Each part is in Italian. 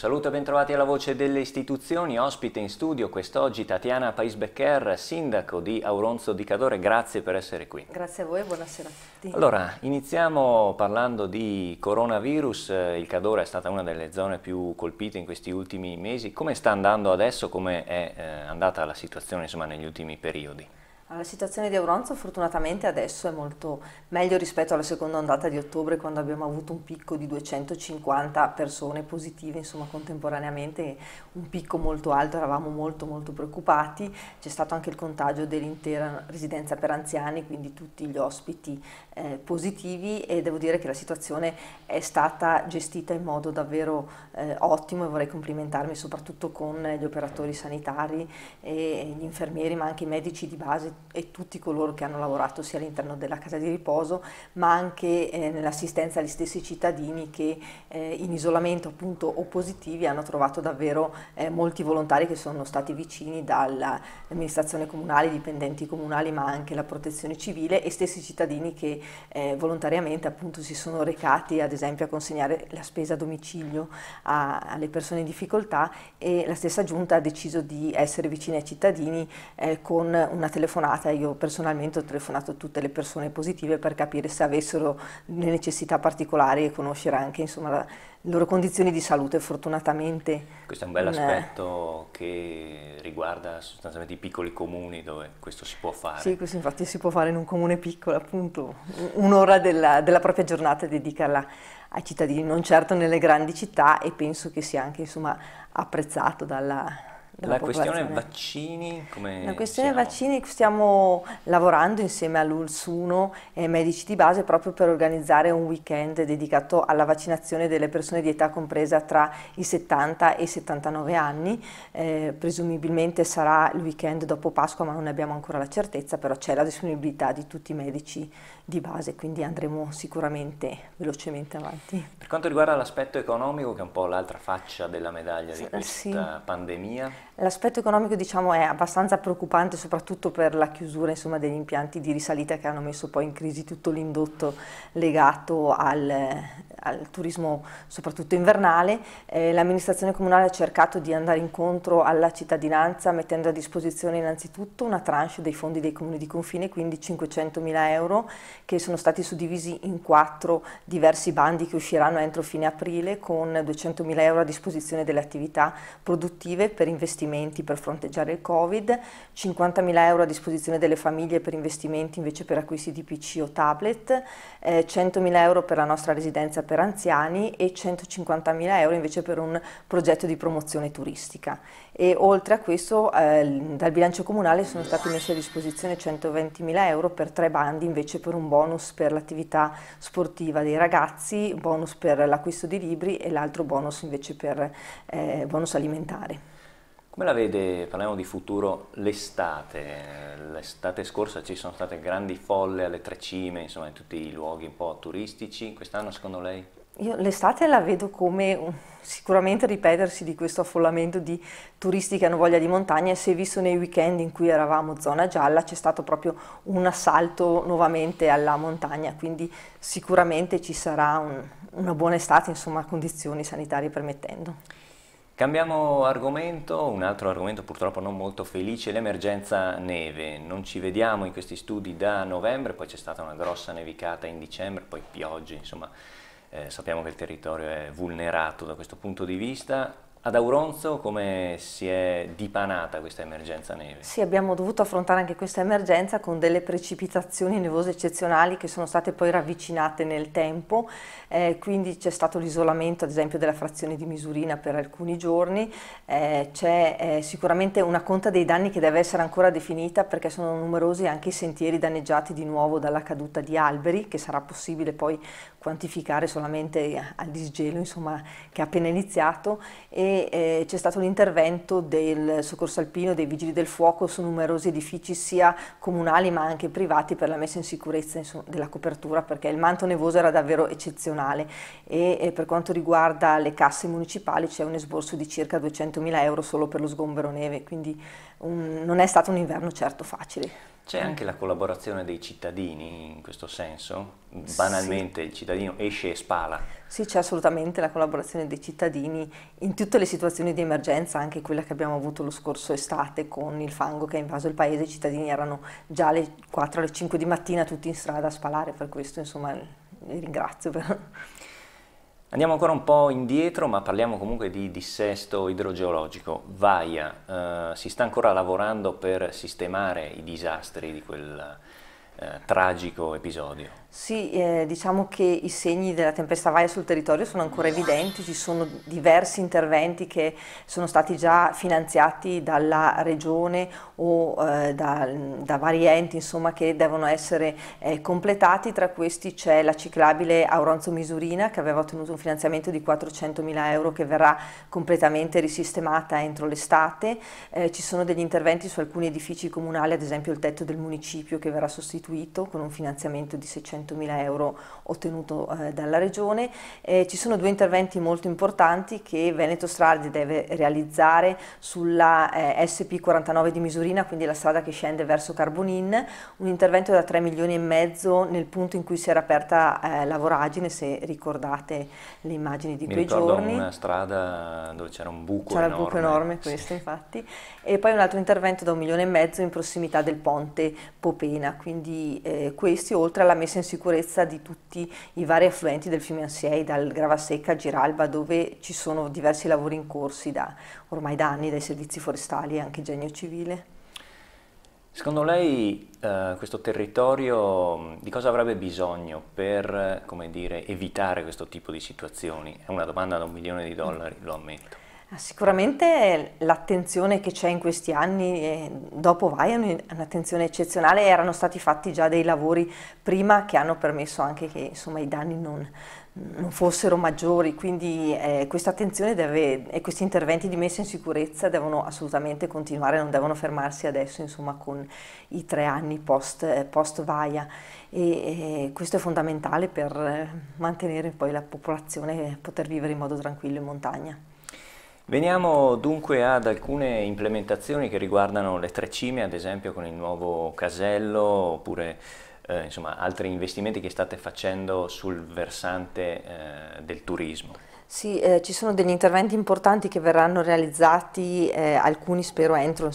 saluto e bentrovati alla Voce delle Istituzioni. Ospite in studio quest'oggi Tatiana Paisbecker, sindaco di Auronzo di Cadore. Grazie per essere qui. Grazie a voi buonasera a tutti. Allora, iniziamo parlando di coronavirus. Il Cadore è stata una delle zone più colpite in questi ultimi mesi. Come sta andando adesso? Come è eh, andata la situazione insomma, negli ultimi periodi? La situazione di Auronzo fortunatamente adesso è molto meglio rispetto alla seconda ondata di ottobre quando abbiamo avuto un picco di 250 persone positive insomma, contemporaneamente, un picco molto alto, eravamo molto molto preoccupati, c'è stato anche il contagio dell'intera residenza per anziani, quindi tutti gli ospiti eh, positivi e devo dire che la situazione è stata gestita in modo davvero eh, ottimo e vorrei complimentarmi soprattutto con gli operatori sanitari e gli infermieri ma anche i medici di base e tutti coloro che hanno lavorato sia all'interno della casa di riposo ma anche eh, nell'assistenza agli stessi cittadini che eh, in isolamento appunto o positivi hanno trovato davvero eh, molti volontari che sono stati vicini dall'amministrazione comunale, i dipendenti comunali ma anche la protezione civile e stessi cittadini che eh, volontariamente appunto si sono recati ad esempio a consegnare la spesa a domicilio a, alle persone in difficoltà e la stessa giunta ha deciso di essere vicina ai cittadini eh, con una telefonata preparata, io personalmente ho telefonato a tutte le persone positive per capire se avessero le necessità particolari e conoscere anche insomma, la, le loro condizioni di salute, fortunatamente. Questo è un bel aspetto eh, che riguarda sostanzialmente i piccoli comuni dove questo si può fare. Sì, questo infatti si può fare in un comune piccolo, appunto, un'ora della, della propria giornata dedicarla ai cittadini, non certo nelle grandi città e penso che sia anche insomma, apprezzato dalla, la questione vaccini come La questione siamo? vaccini stiamo lavorando insieme all'ULSUNO e medici di base proprio per organizzare un weekend dedicato alla vaccinazione delle persone di età compresa tra i 70 e i 79 anni. Eh, presumibilmente sarà il weekend dopo Pasqua ma non ne abbiamo ancora la certezza, però c'è la disponibilità di tutti i medici di base, quindi andremo sicuramente velocemente avanti. Per quanto riguarda l'aspetto economico, che è un po' l'altra faccia della medaglia di questa sì. pandemia, L'aspetto economico diciamo, è abbastanza preoccupante soprattutto per la chiusura insomma, degli impianti di risalita che hanno messo poi in crisi tutto l'indotto legato al, al turismo soprattutto invernale, eh, l'amministrazione comunale ha cercato di andare incontro alla cittadinanza mettendo a disposizione innanzitutto una tranche dei fondi dei comuni di confine, quindi 500.000 euro che sono stati suddivisi in quattro diversi bandi che usciranno entro fine aprile con 200.000 euro a disposizione delle attività produttive per investimenti per fronteggiare il Covid, 50.000 euro a disposizione delle famiglie per investimenti invece per acquisti di PC o tablet, eh, 100.000 euro per la nostra residenza per anziani e 150.000 euro invece per un progetto di promozione turistica. E oltre a questo eh, dal bilancio comunale sono stati messi a disposizione 120.000 euro per tre bandi invece per un bonus per l'attività sportiva dei ragazzi, bonus per l'acquisto di libri e l'altro bonus invece per eh, bonus alimentare. Come la vede, parliamo di futuro, l'estate? L'estate scorsa ci sono state grandi folle alle tre cime, insomma in tutti i luoghi un po' turistici, quest'anno secondo lei? Io l'estate la vedo come sicuramente ripetersi di questo affollamento di turisti che hanno voglia di montagna e si è visto nei weekend in cui eravamo zona gialla c'è stato proprio un assalto nuovamente alla montagna, quindi sicuramente ci sarà un, una buona estate, insomma, condizioni sanitarie permettendo. Cambiamo argomento, un altro argomento purtroppo non molto felice, l'emergenza neve. Non ci vediamo in questi studi da novembre, poi c'è stata una grossa nevicata in dicembre, poi piogge, insomma eh, sappiamo che il territorio è vulnerato da questo punto di vista. Ad Auronzo come si è dipanata questa emergenza neve? Sì, abbiamo dovuto affrontare anche questa emergenza con delle precipitazioni nevose eccezionali che sono state poi ravvicinate nel tempo, eh, quindi c'è stato l'isolamento ad esempio della frazione di Misurina per alcuni giorni, eh, c'è eh, sicuramente una conta dei danni che deve essere ancora definita perché sono numerosi anche i sentieri danneggiati di nuovo dalla caduta di alberi che sarà possibile poi quantificare solamente al disgelo insomma, che ha appena iniziato. E eh, c'è stato l'intervento del soccorso alpino, dei vigili del fuoco su numerosi edifici sia comunali ma anche privati per la messa in sicurezza insomma, della copertura perché il manto nevoso era davvero eccezionale e eh, per quanto riguarda le casse municipali c'è un esborso di circa 200.000 euro solo per lo sgombero neve, quindi un, non è stato un inverno certo facile. C'è anche la collaborazione dei cittadini in questo senso? Banalmente sì. il cittadino esce e spala. Sì, c'è assolutamente la collaborazione dei cittadini in tutte le situazioni di emergenza, anche quella che abbiamo avuto lo scorso estate con il fango che ha invaso il paese, i cittadini erano già alle 4, alle 5 di mattina tutti in strada a spalare, per questo insomma li ringrazio. Per... Andiamo ancora un po' indietro, ma parliamo comunque di dissesto idrogeologico. Vaia, eh, si sta ancora lavorando per sistemare i disastri di quel eh, tragico episodio. Sì, eh, diciamo che i segni della tempesta Vaia sul territorio sono ancora evidenti, ci sono diversi interventi che sono stati già finanziati dalla regione o eh, da, da, vari enti insomma, che devono essere eh, completati, tra questi c'è la ciclabile Auronzo Misurina che aveva ottenuto un finanziamento di 400.000 euro che verrà completamente risistemata entro l'estate, eh, ci sono degli interventi su alcuni edifici comunali, ad esempio il tetto del municipio che verrà sostituito con un finanziamento di 600.000 euro 400.000 euro ottenuto eh, dalla Regione. Eh, ci sono due interventi molto importanti che Veneto Strade deve realizzare sulla eh, SP49 di Misurina, quindi la strada che scende verso Carbonin, un intervento da 3 milioni e mezzo nel punto in cui si era aperta eh, la voragine, se ricordate le immagini di Mi quei giorni. una strada dove c'era un buco c'era enorme. C'era un buco enorme, questo sì. infatti. E poi un altro intervento da un milione e mezzo in prossimità del ponte Popena, quindi eh, questi oltre alla messa in sicurezza di tutti i vari affluenti del fiume Ansei, dal Gravasecca a Giralba, dove ci sono diversi lavori in corsi da, ormai da anni dai servizi forestali e anche genio civile. Secondo lei eh, questo territorio di cosa avrebbe bisogno per dire, evitare questo tipo di situazioni? È una domanda da un milione di dollari, lo ammetto. Ah, sicuramente l'attenzione che c'è in questi anni eh, dopo Vai è un'attenzione eccezionale, erano stati fatti già dei lavori prima che hanno permesso anche che insomma, i danni non, non, fossero maggiori, quindi eh, questa attenzione deve, e questi interventi di messa in sicurezza devono assolutamente continuare, non devono fermarsi adesso insomma, con i tre anni post, post Vaia e, e eh, questo è fondamentale per mantenere poi la popolazione e poter vivere in modo tranquillo in montagna. Veniamo dunque ad alcune implementazioni che riguardano le tre cime, ad esempio con il nuovo casello oppure eh, insomma, altri investimenti che state facendo sul versante eh, del turismo. Sì, eh, ci sono degli interventi importanti che verranno realizzati, eh, alcuni spero entro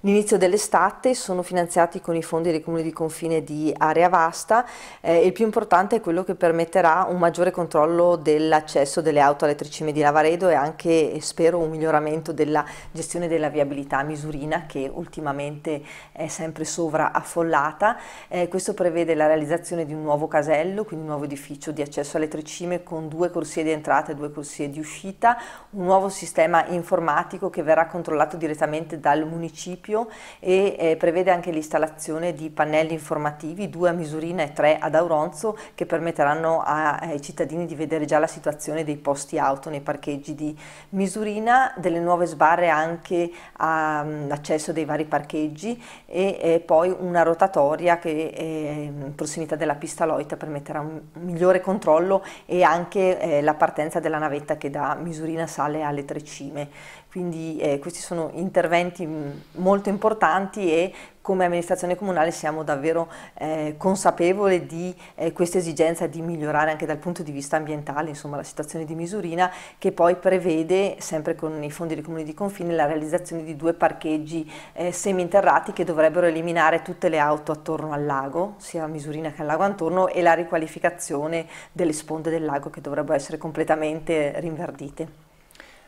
l'inizio dell'estate, sono finanziati con i fondi dei comuni di confine di area vasta. Eh, il più importante è quello che permetterà un maggiore controllo dell'accesso delle auto alle tricime di Lavaredo e anche, eh, spero, un miglioramento della gestione della viabilità misurina che ultimamente è sempre sovraffollata. Eh, questo prevede la realizzazione di un nuovo casello, quindi un nuovo edificio di accesso alle tricime con due corsie di entrata due corsie di uscita, un nuovo sistema informatico che verrà controllato direttamente dal municipio e eh, prevede anche l'installazione di pannelli informativi, due a Misurina e tre ad Auronzo, che permetteranno a, ai cittadini di vedere già la situazione dei posti auto nei parcheggi di Misurina, delle nuove sbarre anche all'accesso mm, dei vari parcheggi e eh, poi una rotatoria che eh, in prossimità della pista Loita permetterà un migliore controllo e anche eh, la partenza della navetta che da Misurina sale alle Tre Cime quindi eh, questi sono interventi mm, molto importanti e come amministrazione comunale siamo davvero eh, consapevoli di eh, questa esigenza di migliorare anche dal punto di vista ambientale insomma, la situazione di Misurina che poi prevede sempre con i fondi dei comuni di confine la realizzazione di due parcheggi eh, seminterrati che dovrebbero eliminare tutte le auto attorno al lago sia a Misurina che al lago attorno e la riqualificazione delle sponde del lago che dovrebbero essere completamente rinverdite.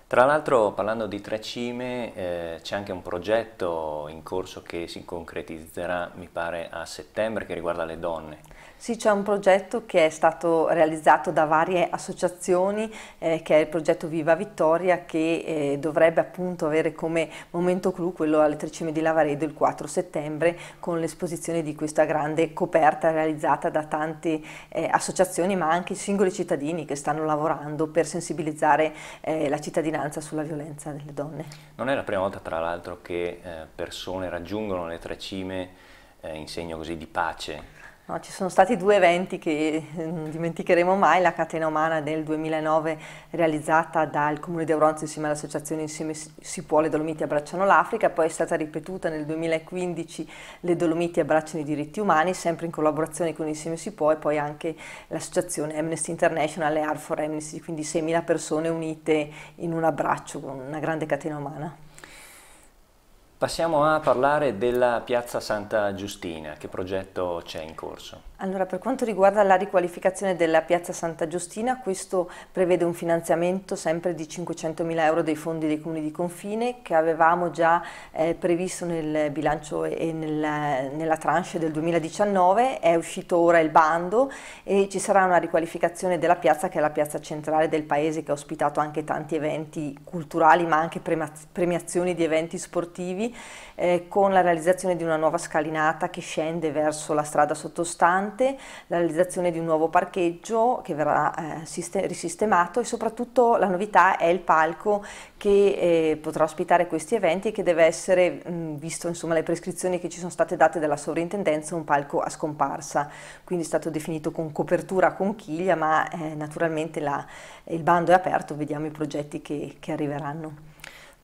Tra l'altro parlando di tre cime eh, c'è anche un progetto in corso che si concretizzerà mi pare a settembre che riguarda le donne. Sì, c'è un progetto che è stato realizzato da varie associazioni, eh, che è il progetto Viva Vittoria, che eh, dovrebbe appunto avere come momento clou quello alle tre cime di Lavaredo il 4 settembre, con l'esposizione di questa grande coperta realizzata da tante eh, associazioni, ma anche singoli cittadini che stanno lavorando per sensibilizzare eh, la cittadinanza cittadinanza sulla violenza delle donne. Non è la prima volta tra l'altro che eh, persone raggiungono le tre cime eh, in segno così di pace No, ci sono stati due eventi che eh, non dimenticheremo mai, la catena umana del 2009 realizzata dal Comune di Auronzo insieme all'associazione Insieme Si Può, le Dolomiti abbracciano l'Africa, poi è stata ripetuta nel 2015 le Dolomiti abbracciano i diritti umani, sempre in collaborazione con Insieme Si Può e poi anche l'associazione Amnesty International e Art for Amnesty, quindi 6.000 persone unite in un abbraccio con una grande catena umana. Passiamo a parlare della Piazza Santa Giustina, che progetto c'è in corso? Allora, per quanto riguarda la riqualificazione della Piazza Santa Giustina, questo prevede un finanziamento sempre di 500.000 euro dei fondi dei comuni di confine che avevamo già eh, previsto nel bilancio e nel, nella tranche del 2019, è uscito ora il bando e ci sarà una riqualificazione della piazza che è la piazza centrale del paese che ha ospitato anche tanti eventi culturali ma anche premiazioni di eventi sportivi eh, con la realizzazione di una nuova scalinata che scende verso la strada sottostante, la realizzazione di un nuovo parcheggio che verrà eh, risistemato e soprattutto la novità è il palco che eh, potrà ospitare questi eventi e che deve essere, mh, mm, visto insomma, le prescrizioni che ci sono state date dalla sovrintendenza, un palco a scomparsa, quindi è stato definito con copertura a conchiglia, ma eh, naturalmente la, il bando è aperto, vediamo i progetti che, che arriveranno.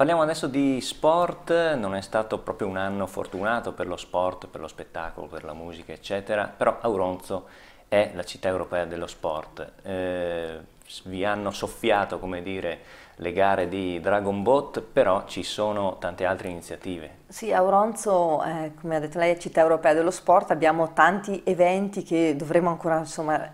Parliamo adesso di sport, non è stato proprio un anno fortunato per lo sport, per lo spettacolo, per la musica, eccetera, però Auronzo è la città europea dello sport. Eh, vi hanno soffiato, come dire, le gare di Dragon Boat, però ci sono tante altre iniziative. Sì, Auronzo, eh, come ha detto lei, è città europea dello sport, abbiamo tanti eventi che dovremo ancora insomma,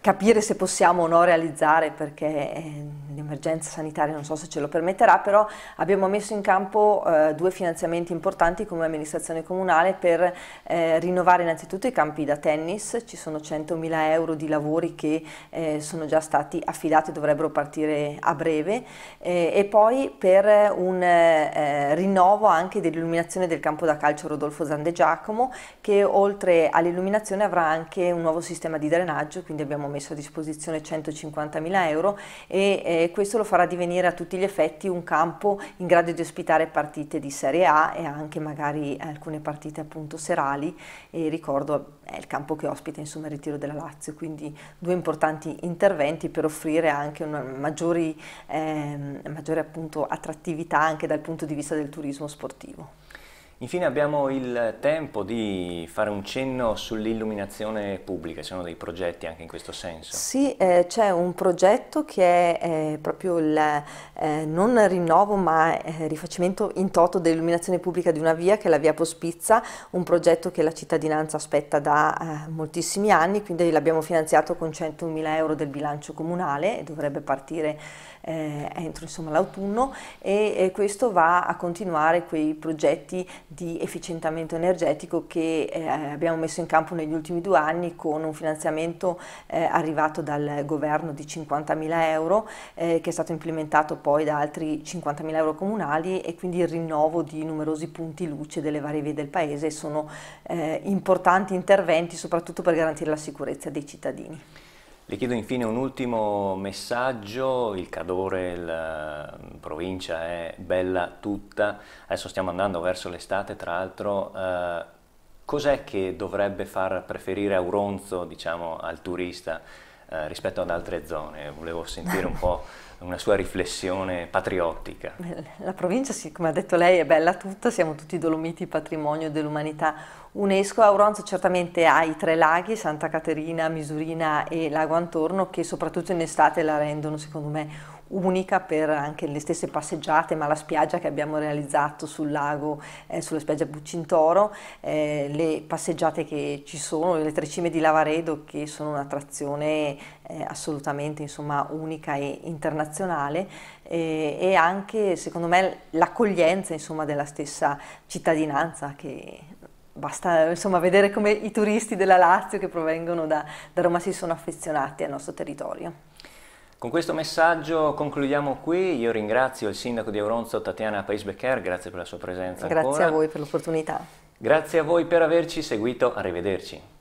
capire se possiamo o no realizzare perché eh, l'emergenza sanitaria non so se ce lo permetterà, però abbiamo messo in campo eh, due finanziamenti importanti come amministrazione comunale per eh, rinnovare innanzitutto i campi da tennis, ci sono 100.000 euro di lavori che eh, sono già stati affidati, e dovrebbero partire a breve eh, e poi per un eh, rinnovo anche dell'illuminazione del campo da calcio Rodolfo Zande Giacomo che oltre all'illuminazione avrà anche un nuovo sistema di drenaggio, quindi abbiamo messo a disposizione 150.000 euro e eh, questo lo farà divenire a tutti gli effetti un campo in grado di ospitare partite di Serie A e anche magari alcune partite appunto serali e ricordo è il campo che ospita insomma il ritiro della Lazio, quindi due importanti interventi per offrire anche una ehm, maggiore eh, maggiori, appunto, attrattività anche dal punto di vista del turismo sportivo. Infine abbiamo il tempo di fare un cenno sull'illuminazione pubblica, ci sono dei progetti anche in questo senso? Sì, eh, c'è un progetto che è eh, proprio il eh, non rinnovo ma eh, rifacimento in toto dell'illuminazione pubblica di una via che è la via Pospizza, un progetto che la cittadinanza aspetta da eh, moltissimi anni, quindi l'abbiamo finanziato con 100.000 euro del bilancio comunale e dovrebbe partire eh, entro l'autunno e, e questo va a continuare quei progetti di efficientamento energetico che eh, abbiamo messo in campo negli ultimi due anni con un finanziamento eh, arrivato dal governo di 50.000 euro eh, che è stato implementato poi da altri 50.000 euro comunali e quindi il rinnovo di numerosi punti luce delle varie vie del paese sono eh, importanti interventi soprattutto per garantire la sicurezza dei cittadini. Le chiedo infine un ultimo messaggio, il Cadore, la eh, provincia è bella tutta, adesso stiamo andando verso l'estate tra l'altro, eh, cos'è che dovrebbe far preferire Auronzo diciamo, al turista eh, rispetto ad altre zone? Volevo sentire un po' una sua riflessione patriottica. Eh, la provincia, come ha detto lei, è bella tutta, siamo tutti Dolomiti patrimonio dell'umanità UNESCO. Auronzo certamente ha i tre laghi, Santa Caterina, Misurina e Lago Antorno, che soprattutto in estate la rendono, secondo me, unica per anche le stesse passeggiate, ma la spiaggia che abbiamo realizzato sul lago, eh, sulla spiaggia Buccintoro, eh, le passeggiate che ci sono, le tre cime di Lavaredo che sono un'attrazione eh, assolutamente insomma, unica e internazionale eh, e anche secondo me l'accoglienza insomma, della stessa cittadinanza che basta insomma, vedere come i turisti della Lazio che provengono da, da Roma si sono affezionati al nostro territorio. Con questo messaggio concludiamo qui, io ringrazio il sindaco di Auronzo Tatiana Paisbecker, grazie per la sua presenza. Grazie ancora. a voi per l'opportunità. Grazie a voi per averci seguito, arrivederci.